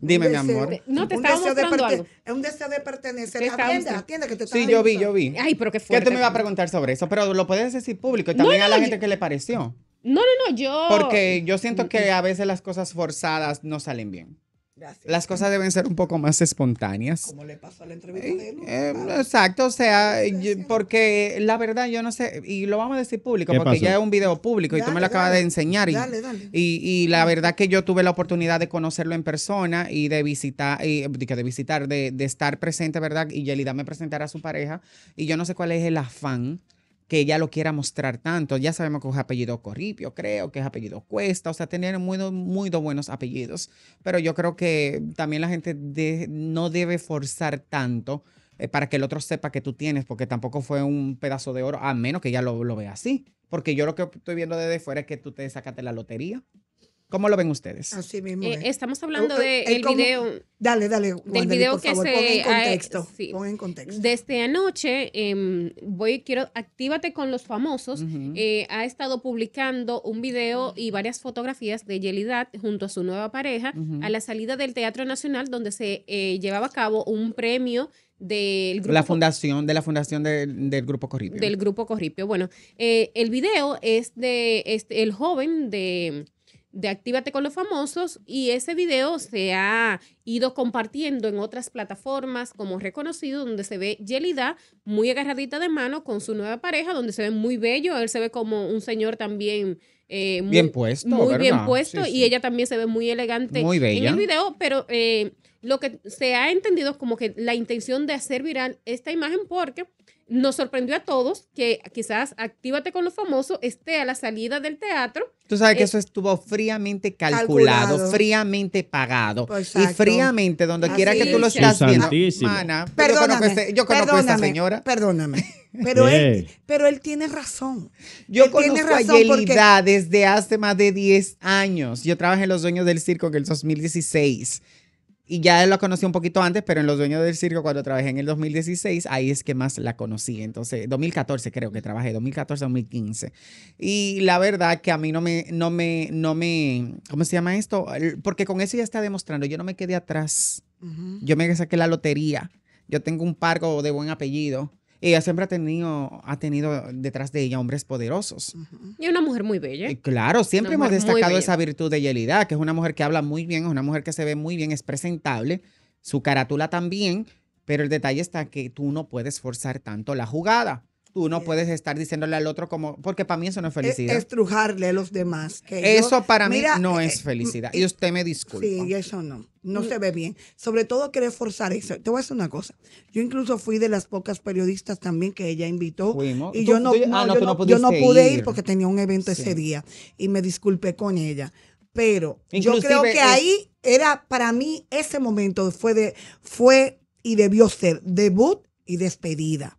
Dime, mi amor. no, te estaba mostrando Es un deseo de pertenecer. la tienda que te Sí, yo vi, yo vi. Ay, pero qué fuerte. ¿Qué tú me ibas a preguntar sobre eso, pero lo puedes decir público y también a la gente que le pareció. No, no, no, yo... Porque yo siento mm, que mm. a veces las cosas forzadas no salen bien. Las cosas deben ser un poco más espontáneas. Como le pasó a la entrevista de él? Eh, exacto, o sea, porque la verdad yo no sé, y lo vamos a decir público, porque ya es un video público y tú me lo acabas de enseñar. Y, dale, y, la verdad que yo tuve la oportunidad de conocerlo en persona y de visitar, y, de visitar, de, de estar presente, ¿verdad? Y Yelida me presentara a su pareja y yo no sé cuál es el afán que ella lo quiera mostrar tanto. Ya sabemos que es apellido Corripio, creo, que es apellido Cuesta, o sea, tener muy, muy buenos apellidos. Pero yo creo que también la gente no debe forzar tanto eh, para que el otro sepa que tú tienes, porque tampoco fue un pedazo de oro, a menos que ya lo, lo vea así. Porque yo lo que estoy viendo desde fuera es que tú te sacaste la lotería. ¿Cómo lo ven ustedes? Así mismo. Eh, estamos hablando eh, del eh, video. Dale, dale. del video que se. en contexto. en contexto. Desde anoche, em, voy, quiero. Actívate con los famosos. ha estado publicando un video y varias fotografías de Yelidad junto a su nueva pareja a la salida del Teatro Nacional, donde se llevaba a cabo un premio del grupo, la fundación de la fundación del grupo Corripio del grupo Corripio bueno el video es de este, el joven de de Actívate con los famosos y ese video se ha ido compartiendo en otras plataformas como reconocido donde se ve Yelida muy agarradita de mano con su nueva pareja donde se ve muy bello, él se ve como un señor también eh, muy, bien puesto, muy bien puesto y ella también se ve muy elegante en el video, pero eh, lo que se ha entendido es como que la intención de hacer viral esta imagen porque nos sorprendió a todos que quizás Actívate con los famosos esté a la salida del teatro. Tú sabes que eso estuvo fríamente calculado, fríamente pagado y fríamente donde quiera que tú lo estás viendo. Mana, perdóname, este, yo conozco, a esta señora. Perdóname. Pero él, pero él tiene razón. Yo conozco desde hace más de 10 años. Yo trabajé en Los Dueños del Circo en el 2016. Y ya la conocí un poquito antes, pero en Los Dueños del Circo, cuando trabajé en el 2016, ahí es que más la conocí. Entonces, 2014 creo que trabajé, 2014-2015. Y la verdad que a mí no me, no me, no me, ¿cómo se llama esto? Porque con eso ya está demostrando, yo no me quedé atrás. Yo me saqué la lotería. Yo tengo un pargo de buen apellido. Ella siempre ha tenido, ha tenido detrás de ella hombres poderosos. Y una mujer muy bella. Eh, claro, siempre hemos destacado esa virtud de Yelida, que es una mujer que habla muy bien, es una mujer que se ve muy bien, es presentable, su carátula también, pero el detalle está que tú no puedes forzar tanto la jugada. Tú no puedes estar diciéndole al otro como, porque para mí eso no es e-, felicidad. Estrujarle a los demás. eso para mí no eh, es felicidad. Eh, y usted me disculpa. Sí, eso no. No mm. se ve bien. Sobre todo querer forzar eso. Te voy a hacer una cosa. Yo incluso fui de las pocas periodistas también que ella invitó. Fuimos. Y yo ah, no, yo, no pude ir. porque tenía un evento ese día. Y me disculpé con ella. Pero yo creo que ahí era, para mí, ese momento fue de, fue y debió ser debut y despedida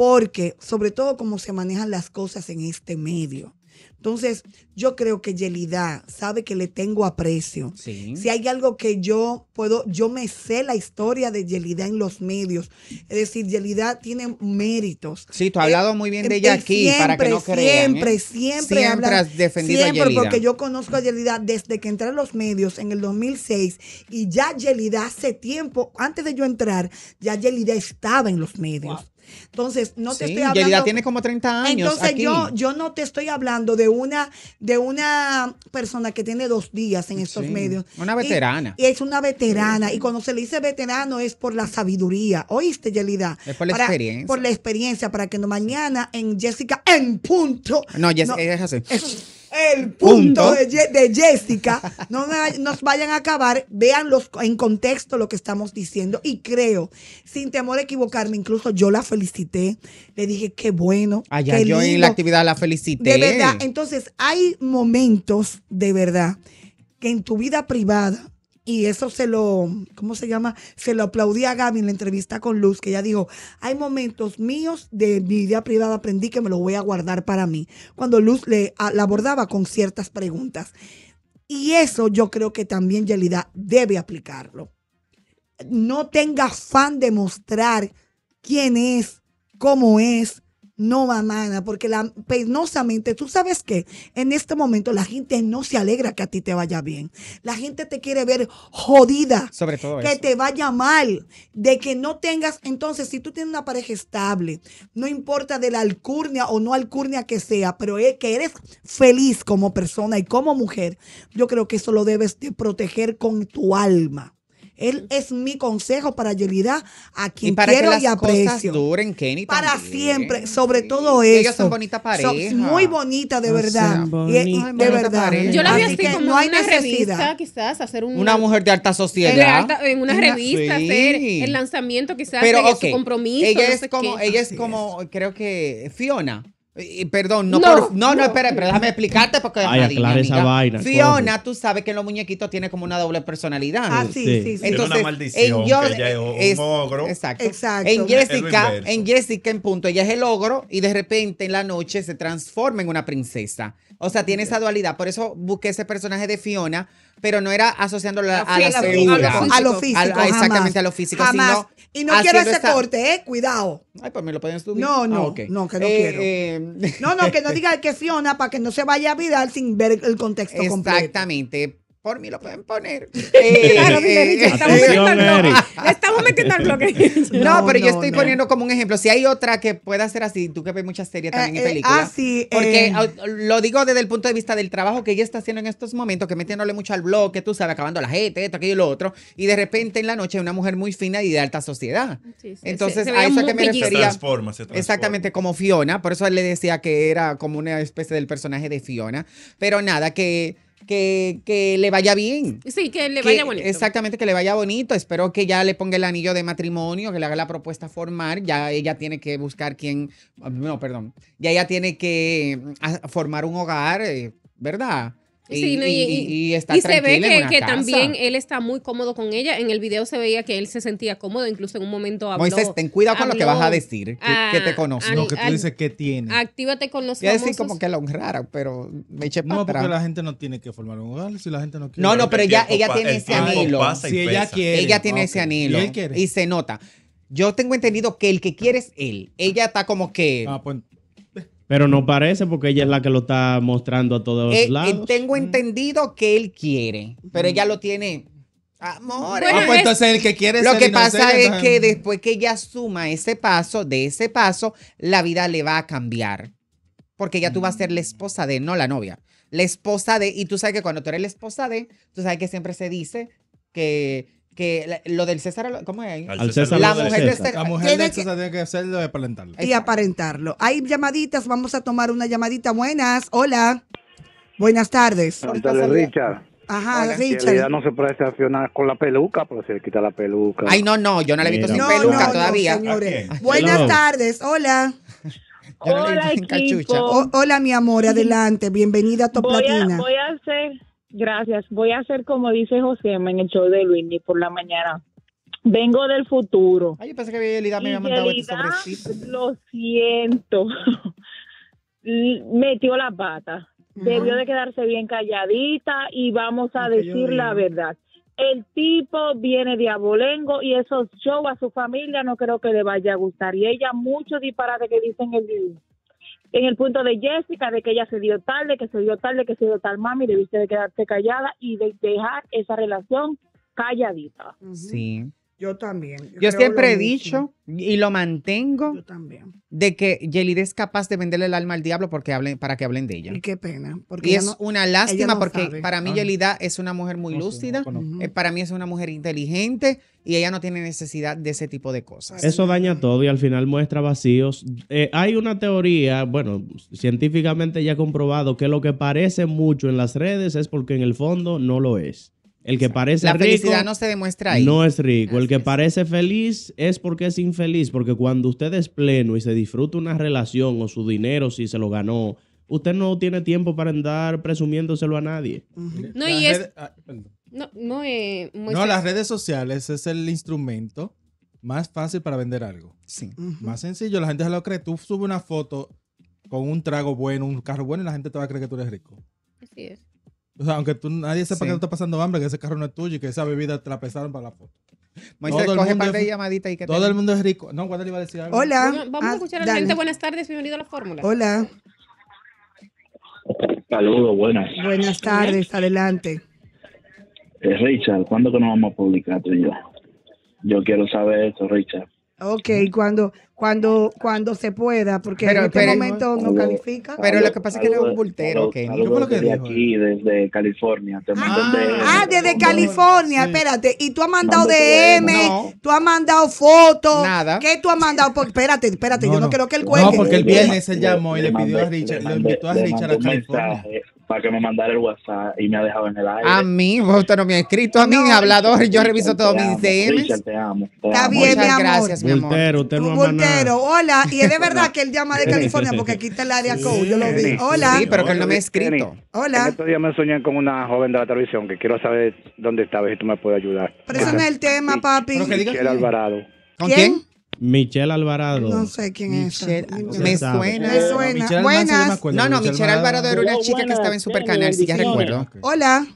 porque sobre todo cómo se manejan las cosas en este medio. Entonces, yo creo que Yelida sabe que le tengo aprecio. Si hay algo que yo puedo, yo me sé la historia de Yelida en los medios. Es decir, Yelida tiene méritos. Sí, tú has eh, hablado muy bien de ella eh, aquí, siempre, para que no crean. ¿eh? Siempre, siempre, siempre a has defendido siempre, Yelida. porque yo conozco a Yelida desde que entré a los medios en el 2006 y ya Yelida hace tiempo, antes de yo entrar, ya Yelida estaba en los medios. Entonces, no te estoy hablando. tiene como 30 años. Entonces, yo no te estoy hablando de una de una persona que tiene dos días en estos medios. Una veterana. Y, es una veterana. Y cuando se le dice veterano es por la sabiduría. ¿Oíste, Yelida? Es por la experiencia. Por la experiencia, para que no mañana en Jessica en punto. No, Jessica, déjase el punto, De, Jessica, no nos vayan a acabar, vean los, en contexto lo que estamos diciendo y creo, sin temor a equivocarme, incluso yo la felicité, le dije qué bueno. Allá yo en la actividad la felicité. De verdad, entonces hay momentos de verdad que en tu vida privada y eso se lo, ¿cómo se llama? Se lo aplaudía a Gaby en la entrevista con Luz, que ella dijo, hay momentos míos de mi vida privada, aprendí que me lo voy a guardar para mí, cuando Luz le, la abordaba con ciertas preguntas. Y eso yo creo que también Yelida debe aplicarlo. No tenga afán de mostrar quién es, cómo es, no, mamana, porque la, penosamente, tú sabes que en este momento la gente no se alegra que a ti te vaya bien. La gente te quiere ver jodida. Sobre todo. Que te vaya mal. De que no tengas. Entonces, si tú tienes una pareja estable, no importa de la alcurnia o no alcurnia que sea, pero es que eres feliz como persona y como mujer, yo creo que eso lo debes proteger con tu alma. Él es mi consejo para Yelida, a quien y para quiero que y aprecio. Kenny, para siempre, sobre todo eso. Ellos son bonitas parejas. muy bonita, de verdad. de verdad. Yo la vi así, como una revista, quizás, hacer un, una mujer de alta sociedad. En, una, revista, hacer el lanzamiento, quizás, de su compromiso. Ella es como, ella es como, creo que Fiona perdón, no, no, no, espera, pero déjame explicarte porque Ay, aclara esa vaina. Fiona, tú sabes que los muñequitos tiene como una doble personalidad. Ah, sí, sí, sí. Entonces, una maldición, ella es un ogro. Exacto. exacto. En Jessica, en Jessica en punto, ella es el ogro y de repente en la noche se transforma en una princesa. O sea, tiene esa dualidad, por eso busqué ese personaje de Fiona pero no era asociándolo a, la A lo físico. exactamente, a lo físico. y no quiero ese corte, ¿eh? Cuidado. Ay, pues me lo pueden subir. No, ah, eh, eh, no, no, que no quiero. No, no, que no diga que Fiona para que no se vaya a Vidal sin ver el contexto completo. Exactamente por mí lo pueden poner. Eh, claro, eh, eh, estamos, metiendo al estamos metiendo al bloque. No, pero yo estoy poniendo como un ejemplo. Si hay otra que pueda ser así, tú que ves muchas series también en ah, películas. Ah, sí. Porque lo digo desde el punto de vista del trabajo que ella está haciendo en estos momentos, que metiéndole mucho al bloque, tú sabes, acabando la gente, esto, aquello y lo otro. Y de repente en la noche una mujer muy fina y de alta sociedad. Sí, sí, Entonces, a eso que me refería. transforma, se transforma. Exactamente, como Fiona. Por eso él le decía que era como una especie del personaje de Fiona. Pero nada, que que, le vaya bien. Sí, que le vaya bonito. Exactamente, que le vaya bonito. Espero que ya le ponga el anillo de matrimonio, que le haga la propuesta formal. Ya ella tiene que buscar quién, no, perdón, ya ella tiene que mm, formar un hogar, eh, ¿verdad? Y, y se ve que, también él está muy cómodo con ella. En el video se veía que él se sentía cómodo, incluso en un momento habló. Moisés, ten cuidado con lo que vas a decir, que, te conoce. Lo que tú dices que tiene. Actívate con los Yo decir como que lo honrara, pero me eché para No, porque la gente no tiene que formar un hogar si la gente no quiere. No, no, pero ella, ella tiene ese anillo. Si ella quiere. Ella tiene ese anillo Y, él quiere? y se nota. Yo tengo entendido que el que quiere es él. Ella está como que... Ah, pues, pero no parece porque ella es la que lo está mostrando a todos eh, eh, lados. tengo mm. entendido que él quiere, pero mm. ella lo tiene. Amor, ah, bueno, pues, entonces el que quiere Lo que pasa es que después que ella suma ese paso, de ese paso, la vida le va a cambiar. Porque ya tú vas a ser la esposa de, no la novia. La esposa de, y tú sabes que cuando tú eres la esposa de, tú sabes que siempre se dice que que lo del César, ¿cómo es? Al César, la, mujer César. De César. la mujer de César tiene que hacerlo y aparentarlo. Y aparentarlo. Hay llamaditas, vamos a tomar una llamadita. Buenas, hola. Buenas tardes. Buenas tardes, Richard. Ajá, Richard. Richard. En no se puede estacionar con la peluca, pero se le quita la peluca. Ay, no, no, yo no le he visto sin peluca todavía. No, señores. Ah, buenas tardes, hola. hola, hola, mi amor, adelante. Bienvenida a Toplatina. Platina. voy a hacer Gracias. Voy a hacer como dice José en el show de Luis por la mañana. Vengo del futuro. Ay, yo pensé que me había mandado este Lo siento. Metió la pata. Debió de quedarse bien calladita y vamos a decir la verdad. El tipo viene de abolengo y esos shows a su familia no creo que le vaya a gustar. Y ella, mucho disparate que dicen el en el punto de Jessica, de que ella se dio tarde, que se dio tarde, que se dio tal mami, debiste de quedarte callada y de dejar esa relación calladita. Sí. Yo también. Yo, siempre he dicho y lo mantengo. De que Yelida es capaz de venderle el alma al diablo porque hablen, para que hablen de ella. Y qué pena. Porque y es una lástima porque para mí Yelida es una mujer muy lúcida. Eh, para mí es una mujer inteligente y ella no tiene necesidad de ese tipo de cosas. Eso daña todo y al final muestra vacíos. Eh, hay una teoría, bueno, científicamente ya comprobado que lo que parece mucho en las redes es porque en el fondo no lo es. El que parece la felicidad no se demuestra ahí. No es rico. el que parece feliz es porque es infeliz. Porque cuando usted es pleno y se disfruta una relación o su dinero, si se lo ganó, usted no tiene tiempo para andar presumiéndoselo a nadie. No, y es. Ah, eh, no, las redes sociales es el instrumento más fácil para vender algo. Sí. Más sencillo, la gente se lo cree. Tú subes una foto con un trago bueno, un carro bueno y la gente te va a creer que tú eres rico. Así es. O sea, aunque tú nadie sepa que no estás pasando hambre, que ese carro no es tuyo y que esa bebida te la pesaron para la foto. todo y que Todo el mundo es rico. No, ¿cuándo le iba a decir algo? Hola. vamos a ah, escuchar al la Buenas tardes, bienvenido a la fórmula. Hola. Saludos, buenas. Buenas tardes, adelante. Eh, Richard, ¿cuándo que nos vamos a publicar tú y yo? Yo quiero saber eso, Richard. Ok, cuando, cuando, cuando se pueda, porque en este momento no califica. Pero lo que pasa es que es un voltero, Yo lo que dijo? aquí, desde California. Ah, ah, desde California, espérate. Y tú has mandado DM, tú has mandado fotos. Nada. ¿Qué tú has mandado? espérate, espérate, yo no, creo que él cuente. No, porque el viernes se llamó y le, pidió a Richard, le, invitó a Richard a California para que me mandara el WhatsApp y me ha dejado en el aire. A mí, usted no me ha escrito a mí, hablador, yo reviso todos mis DMs. te amo. Te Está amo. bien, mi Gracias, mi amor. Voltero, usted no hola. Y es de verdad que él llama de California porque aquí está el área code, yo lo vi. Hola. Sí, pero que él no me ha escrito. Hola. estos días me soñé con una joven de la televisión que quiero saber dónde estaba y si tú me puedes ayudar. Pero eso no es el tema, papi. Michelle Alvarado. ¿Con quién? Michelle Alvarado. No sé quién es. me, suena. Eh, me suena. buenas. No, no, Michelle, Alvarado era una oh, chica que estaba en Super Canal, si ya recuerdo. Hola.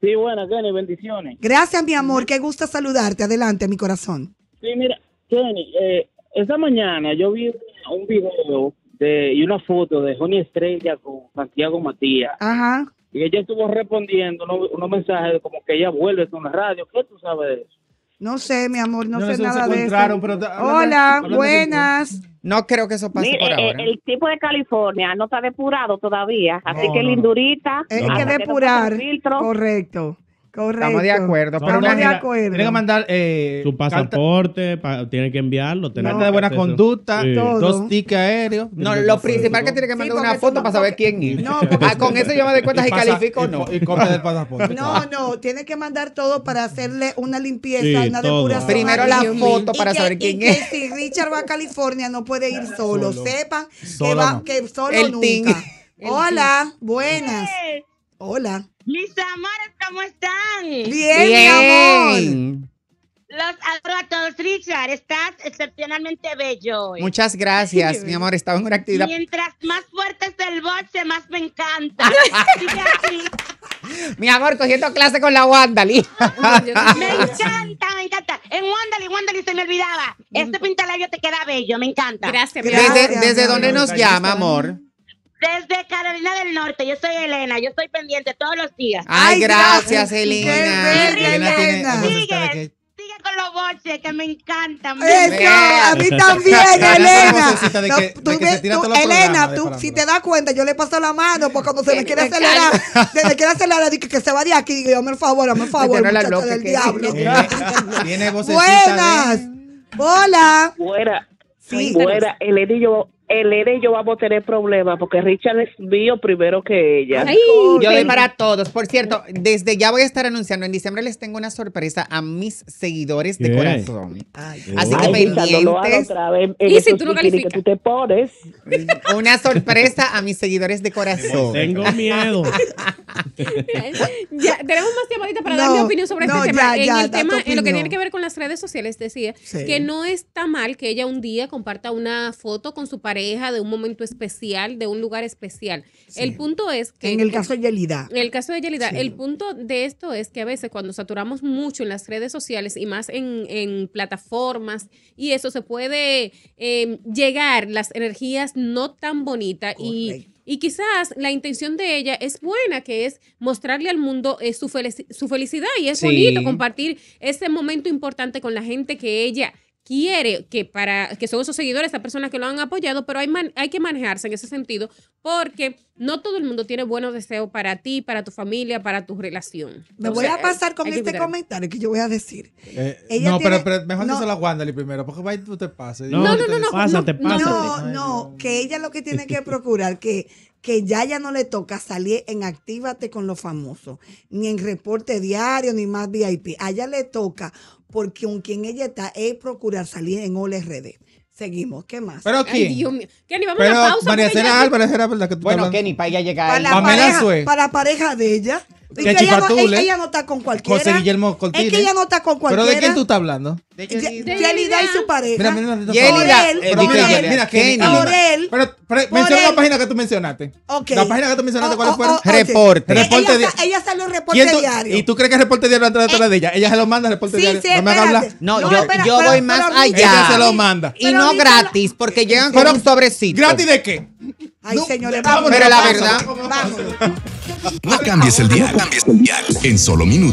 Sí, buenas, Jenny, bendiciones. Gracias, mi amor. Qué gusto saludarte. Adelante, mi corazón. Sí, mira, Kenny, eh, esta mañana yo vi un video de, y una foto de Johnny Estrella con Santiago Matías. Ajá. Y ella estuvo respondiendo unos, unos mensajes como que ella vuelve con la radio. ¿Qué tú sabes de eso? No sé, mi amor, no, sé nada de eso. Hola, buenas. No creo que eso pase por eh, ahora. El tipo de California no está depurado todavía, así que lindurita. Hay que depurar. correcto. Correcto. Estamos de acuerdo. Pero de acuerdo. Tienen que mandar eh, su pasaporte, tiene tienen que enviarlo. tener de buena conducta, dos tickets aéreos. No, lo principal que tiene que mandar una foto para saber quién es. No, ah, con eso yo me doy cuenta si califico o no. Y del pasaporte. No, no, tiene que mandar todo para hacerle una limpieza, una depuración. Primero la foto para saber quién es. si Richard va a California no puede ir solo. Sepan que, va, que solo nunca. Hola, buenas. Hola. Mis amores, ¿cómo están? Bien, Mi amor. Los adoro a todos, Richard. Estás excepcionalmente bello. Hoy. Muchas gracias, mi amor. Estaba en una actividad. Mientras más fuerte es el boche, más me encanta. mi amor, cogiendo clase con la Wandali. me encanta, me encanta. En Wandali, Wandali se me olvidaba. Este mm. pintalabio te queda bello, me encanta. Gracias, mi desde dónde nos llama, amor? Desde Carolina del Norte, yo soy Elena, yo estoy pendiente todos los días. Ay, gracias, Elena. Qué sigue sigue con los boches que me encantan. Eso, a mí también, Elena. Elena, tú, si te das cuenta, yo le paso la mano porque cuando se me quiere acelerar, se me quiere acelerar, que, que se va de aquí. Yo, por favor, dame el favor, del diablo. Buenas. Hola. Fuera. Sí. Elena y yo el y yo vamos a tener problemas porque Richard es mío primero que ella. yo de para todos. Por cierto, desde ya voy a estar anunciando, en diciembre les tengo una sorpresa a mis seguidores de corazón. Así que pendientes. y si tú no calificas. tú te pones. Una sorpresa a mis seguidores de corazón. Tengo miedo. tenemos más tiempo para dar mi opinión sobre este tema. en el tema, en lo que tiene que ver con las redes sociales, decía que no está mal que ella un día comparta una foto con su pareja de un momento especial, de un lugar especial. El punto es que. En el caso de Yelida. En el caso de Yelida, el punto de esto es que a veces cuando saturamos mucho en las redes sociales y más en, plataformas y eso, se puede eh, llegar las energías no tan bonitas y y quizás la intención de ella es buena, que es mostrarle al mundo eh, su, felicidad y es bonito compartir ese momento importante con la gente que ella quiere que para que son esos seguidores, esas personas que lo han apoyado, pero hay, hay que manejarse en ese sentido porque no todo el mundo tiene buenos deseos para ti, para tu familia, para tu relación. Me voy a pasar con este comentario que yo voy a decir. Eh, no, pero, mejor no, se a Wandali primero, porque va tú te pases. No, no, no, no. Pásate, no, No, no, que ella lo que tiene que procurar que que ya ya no le toca salir en Actívate con los famosos, ni en reporte diario, ni más VIP. A ella le toca, porque con quien ella está, es procurar salir en OLRD. Seguimos, ¿qué más? Pero quién? Ay, Dios Kenny, vamos a la pausa. María Álvarez era pues, que tú Bueno, Kenny, para ella llegar. a para la pareja de ella que ella, no, que ella no está con cualquiera. José Guillermo Es que ella no está con cualquiera. ¿Pero de quién tú estás hablando? De Yelida y su pareja. Mira, mira, Yelida. Mira, Pero menciona la página que tú mencionaste. La página que tú mencionaste, oh, ¿cuál oh, fue? Oh, reporte. Ella salió en Reporte Diario. ¿Y tú crees que Reporte Diario entrar detrás eh, de ella? Ella se lo manda a Reporte Diario. No me hagas hablar. No, yo voy más allá. Ella se lo manda. Y no gratis, porque llegan con un sobrecito. ¿Gratis de qué? Ay, señores, Pero la verdad. No cambies el día. cambies el día. En solo minutos.